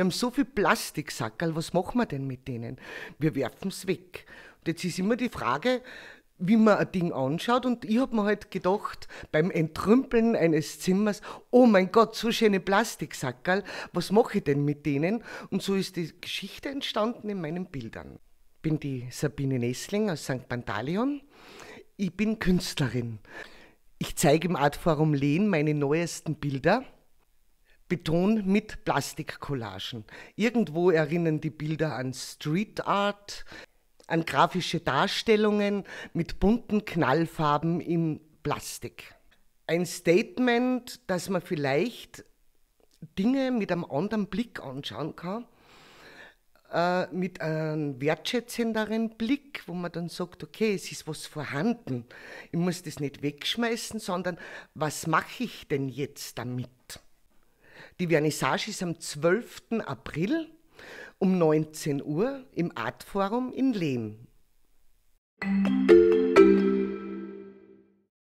Wir haben so viel Plastiksackerl, was machen wir denn mit denen? Wir werfen es weg. Und jetzt ist immer die Frage, wie man ein Ding anschaut. Und ich habe mir halt gedacht, beim Entrümpeln eines Zimmers, oh mein Gott, so schöne Plastiksackerl, was mache ich denn mit denen? Und so ist die Geschichte entstanden in meinen Bildern. Ich bin die Sabine Nessling aus St. Pantaleon. Ich bin Künstlerin. Ich zeige im Artforum Lehn meine neuesten Bilder. Beton mit Plastikcollagen. Irgendwo erinnern die Bilder an Street Art, an grafische Darstellungen mit bunten Knallfarben im Plastik. Ein Statement, dass man vielleicht Dinge mit einem anderen Blick anschauen kann, äh, mit einem wertschätzenderen Blick, wo man dann sagt, okay, es ist was vorhanden. Ich muss das nicht wegschmeißen, sondern was mache ich denn jetzt damit? Die Vernissage ist am 12. April um 19 Uhr im Artforum in Lehm.